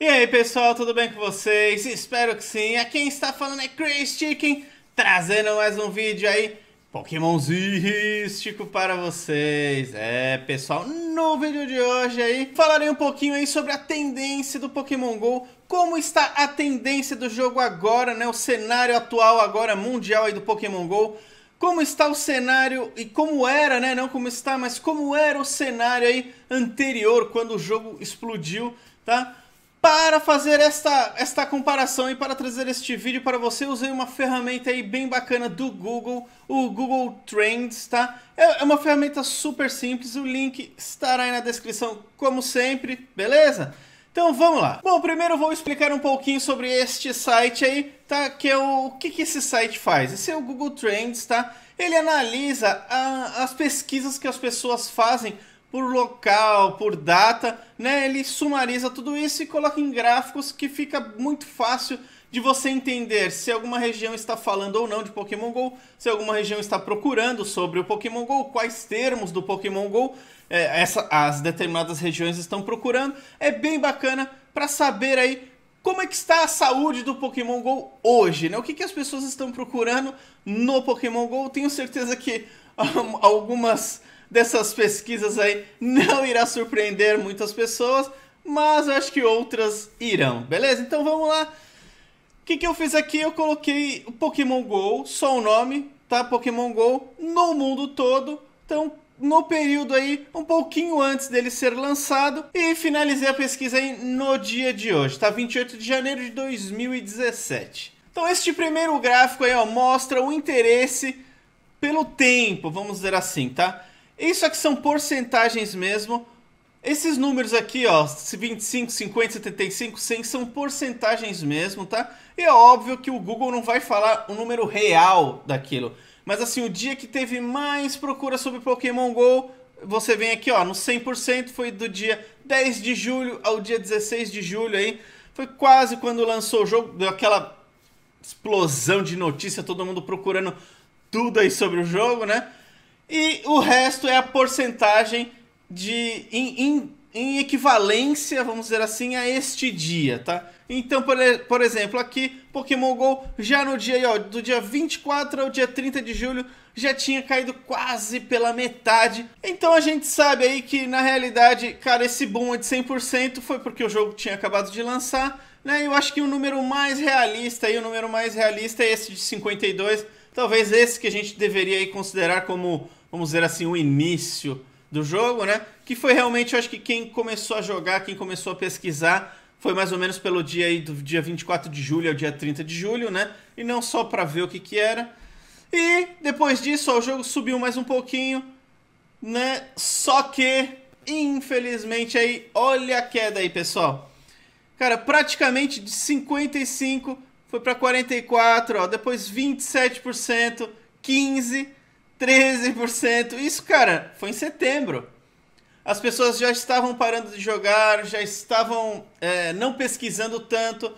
E aí pessoal, tudo bem com vocês? Espero que sim. Aqui quem está falando é Chris Chicken, trazendo mais um vídeo aí Pokémonzístico para vocês. É, pessoal, no vídeo de hoje aí falarei um pouquinho aí sobre a tendência do Pokémon GO, como está a tendência do jogo agora, né? O cenário atual agora mundial aí do Pokémon GO como está o cenário e como era, né? Não como está, mas como era o cenário aí anterior quando o jogo explodiu, tá? Para fazer esta, esta comparação e para trazer este vídeo para você, usei uma ferramenta aí bem bacana do Google, o Google Trends, tá? É, é uma ferramenta super simples, o link estará aí na descrição, como sempre, beleza? Então vamos lá. Bom, primeiro eu vou explicar um pouquinho sobre este site aí, tá? Que é o, o que, que esse site faz. Esse é o Google Trends, tá? Ele analisa a, as pesquisas que as pessoas fazem por local, por data, né? Ele sumariza tudo isso e coloca em gráficos que fica muito fácil de você entender se alguma região está falando ou não de Pokémon GO, se alguma região está procurando sobre o Pokémon GO, quais termos do Pokémon GO é, essa, as determinadas regiões estão procurando. É bem bacana para saber aí como é que está a saúde do Pokémon GO hoje, né? O que, que as pessoas estão procurando no Pokémon GO. Tenho certeza que algumas dessas pesquisas aí não irá surpreender muitas pessoas, mas eu acho que outras irão, beleza? Então vamos lá. O que, que eu fiz aqui? Eu coloquei o Pokémon GO, só o nome, tá? Pokémon GO no mundo todo. Então, no período aí, um pouquinho antes dele ser lançado. E finalizei a pesquisa aí no dia de hoje, tá? 28 de janeiro de 2017. Então, este primeiro gráfico aí, ó, mostra o interesse pelo tempo, vamos dizer assim, tá? Isso aqui é são porcentagens mesmo. Esses números aqui, ó, 25, 50, 75, 100, são porcentagens mesmo, tá? E é óbvio que o Google não vai falar o número real daquilo. Mas assim, o dia que teve mais procura sobre Pokémon GO, você vem aqui, ó, no 100% foi do dia 10 de julho ao dia 16 de julho aí. Foi quase quando lançou o jogo, deu aquela explosão de notícia, todo mundo procurando tudo aí sobre o jogo, né? E o resto é a porcentagem de em, em, em, equivalência, vamos dizer assim, a este dia, tá? Então, por, por exemplo, aqui, Pokémon GO, já no dia, ó, do dia 24 ao dia 30 de julho, já tinha caído quase pela metade. Então a gente sabe aí que, na realidade, cara, esse boom de 100% foi porque o jogo tinha acabado de lançar, né? Eu acho que o número mais realista aí, o número mais realista é esse de 52, talvez esse que a gente deveria aí considerar como vamos dizer assim, o início do jogo, né? Que foi realmente, eu acho que quem começou a jogar, quem começou a pesquisar, foi mais ou menos pelo dia aí do dia 24 de julho ao dia 30 de julho, né? E não só para ver o que que era. E depois disso, ó, o jogo subiu mais um pouquinho, né? Só que, infelizmente aí, olha a queda aí, pessoal. Cara, praticamente de 55 foi para 44, ó, depois 27%, 15 13%. Isso, cara, foi em setembro. As pessoas já estavam parando de jogar, já estavam é, não pesquisando tanto.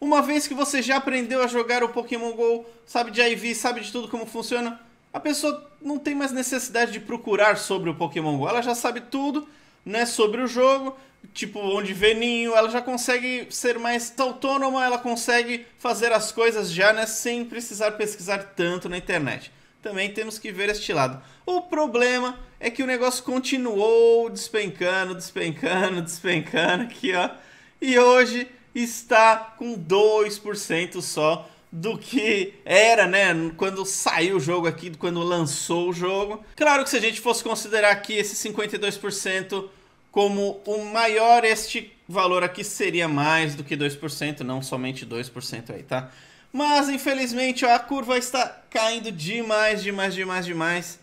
Uma vez que você já aprendeu a jogar o Pokémon GO, sabe de IV, sabe de tudo como funciona, a pessoa não tem mais necessidade de procurar sobre o Pokémon GO. Ela já sabe tudo, né, sobre o jogo, tipo, onde vê ninho, ela já consegue ser mais autônoma, ela consegue fazer as coisas já, né, sem precisar pesquisar tanto na internet também temos que ver este lado. O problema é que o negócio continuou despencando, despencando, despencando aqui, ó. E hoje está com 2% só do que era, né, quando saiu o jogo aqui, quando lançou o jogo. Claro que se a gente fosse considerar aqui esse 52% como o maior, este valor aqui seria mais do que 2%, não somente 2% aí, tá? Mas infelizmente a curva está caindo demais, demais, demais, demais.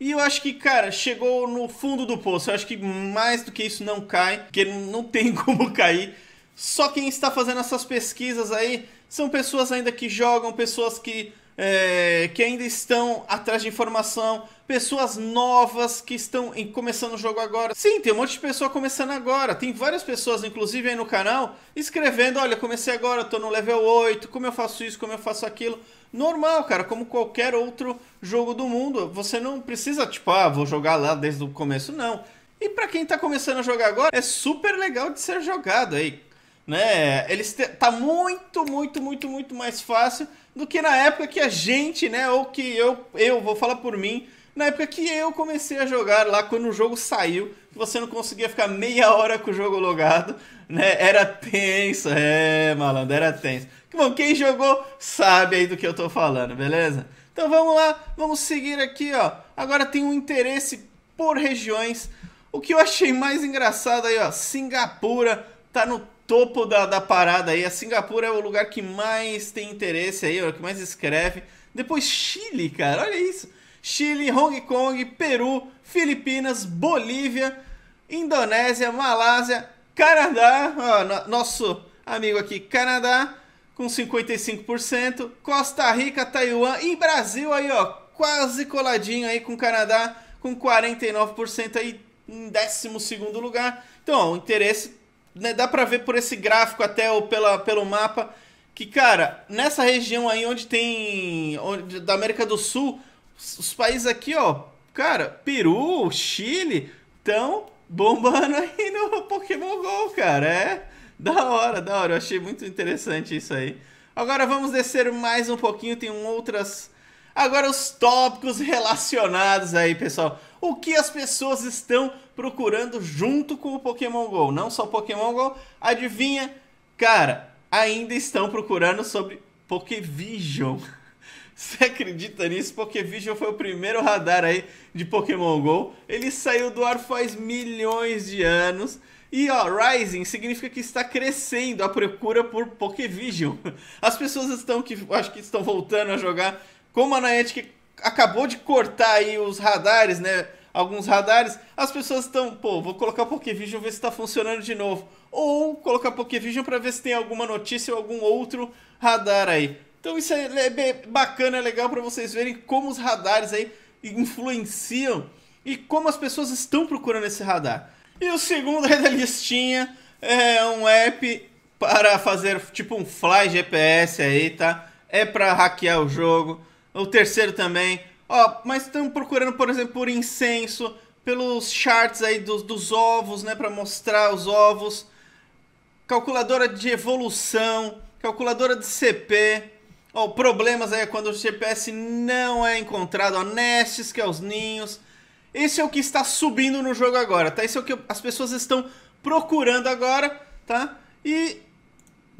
E eu acho que, cara, chegou no fundo do poço. Eu acho que mais do que isso não cai, porque não tem como cair. Só quem está fazendo essas pesquisas aí são pessoas ainda que jogam, pessoas que é, que ainda estão atrás de informação, pessoas novas que estão em, começando o jogo agora. Sim, tem um monte de pessoa começando agora. Tem várias pessoas, inclusive aí no canal, escrevendo: olha, comecei agora, estou no level 8, como eu faço isso, como eu faço aquilo. Normal, cara, como qualquer outro jogo do mundo. Você não precisa, tipo, ah, vou jogar lá desde o começo, não. E para quem está começando a jogar agora, é super legal de ser jogado aí né? Eles te... tá muito, muito, muito, muito mais fácil do que na época que a gente, né, ou que eu, eu vou falar por mim, na época que eu comecei a jogar lá quando o jogo saiu, você não conseguia ficar meia hora com o jogo logado, né? Era tenso, é, malandro, era tenso. Bom, quem jogou sabe aí do que eu tô falando, beleza? Então vamos lá, vamos seguir aqui, ó. Agora tem um interesse por regiões. O que eu achei mais engraçado aí, ó, Singapura tá no topo da, da parada aí. A Singapura é o lugar que mais tem interesse aí, é o que mais escreve. Depois Chile, cara, olha isso. Chile, Hong Kong, Peru, Filipinas, Bolívia, Indonésia, Malásia, Canadá, ó, no, nosso amigo aqui, Canadá, com 55%, Costa Rica, Taiwan e Brasil aí, ó, quase coladinho aí com o Canadá, com 49% aí em 12 lugar. Então, ó, o interesse né, dá para ver por esse gráfico até ou pela, pelo mapa que, cara, nessa região aí onde tem. Onde, da América do Sul, os países aqui, ó, cara, Peru, Chile, estão bombando aí no Pokémon GO, cara. É da hora, da hora. Eu achei muito interessante isso aí. Agora vamos descer mais um pouquinho, tem outras. Agora os tópicos relacionados aí, pessoal o que as pessoas estão procurando junto com o Pokémon GO. Não só Pokémon GO, adivinha? Cara, ainda estão procurando sobre Pokévision. Você acredita nisso? Pokévision foi o primeiro radar aí de Pokémon GO. Ele saiu do ar faz milhões de anos. E ó, Rising significa que está crescendo a procura por Pokévision. As pessoas estão que acho que estão voltando a jogar como a Niantic acabou de cortar aí os radares, né? Alguns radares, as pessoas estão, pô, vou colocar Pokévision ver se está funcionando de novo. Ou colocar Pokévision para ver se tem alguma notícia ou algum outro radar aí. Então isso é bacana, é legal para vocês verem como os radares aí influenciam e como as pessoas estão procurando esse radar. E o segundo aí é da listinha é um app para fazer tipo um fly GPS aí, tá? É para hackear o jogo, o terceiro também. Ó, mas estão procurando, por exemplo, por incenso, pelos charts aí dos, dos ovos, né, para mostrar os ovos. Calculadora de evolução, calculadora de CP. Ó, problemas aí é quando o GPS não é encontrado, ó, nestes que é os ninhos. Esse é o que está subindo no jogo agora, tá? Esse é o que as pessoas estão procurando agora, tá? E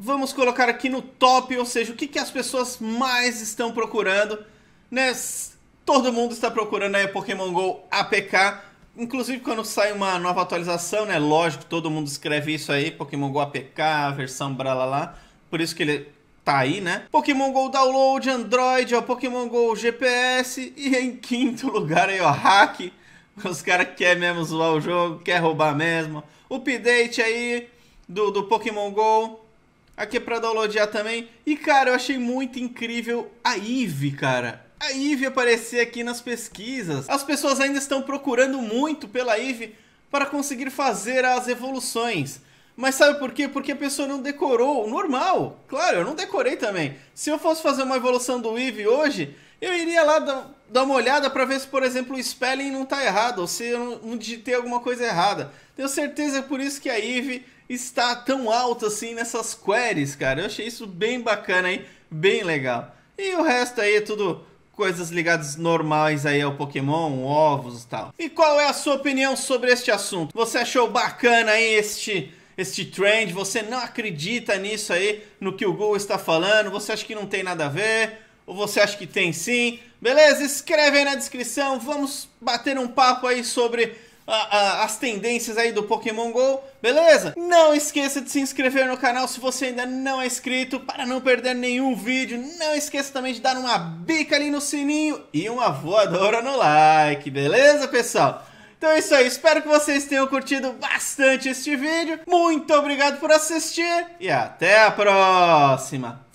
vamos colocar aqui no top, ou seja, o que, que as pessoas mais estão procurando. Né? Todo mundo está procurando aí Pokémon GO APK. Inclusive quando sai uma nova atualização, né? Lógico, todo mundo escreve isso aí, Pokémon GO APK, versão bralalá. Por isso que ele tá aí, né? Pokémon GO Download, Android, ó, Pokémon GO GPS e em quinto lugar aí, ó, hack. Os caras querem mesmo zoar o jogo, quer roubar mesmo. Update aí do, do Pokémon GO aqui é pra downloadar também. E, cara, eu achei muito incrível a Eve, cara. A Eve aparecer aqui nas pesquisas. As pessoas ainda estão procurando muito pela Eve para conseguir fazer as evoluções. Mas sabe por quê? Porque a pessoa não decorou. Normal. Claro, eu não decorei também. Se eu fosse fazer uma evolução do Eve hoje, eu iria lá dar uma olhada para ver se, por exemplo, o spelling não está errado, ou se eu não digitei alguma coisa errada. Tenho certeza é por isso que a Eve está tão alto assim nessas queries, cara. Eu achei isso bem bacana aí, bem legal. E o resto aí é tudo coisas ligadas normais aí ao Pokémon, ovos e tal. E qual é a sua opinião sobre este assunto? Você achou bacana aí este este trend? Você não acredita nisso aí, no que o Google está falando? Você acha que não tem nada a ver? Ou você acha que tem sim? Beleza? Escreve aí na descrição, vamos bater um papo aí sobre a, a, as tendências aí do Pokémon GO, beleza? Não esqueça de se inscrever no canal se você ainda não é inscrito, para não perder nenhum vídeo. Não esqueça também de dar uma bica ali no sininho e uma voadora no like, beleza, pessoal? Então é isso aí, espero que vocês tenham curtido bastante este vídeo. Muito obrigado por assistir e até a próxima!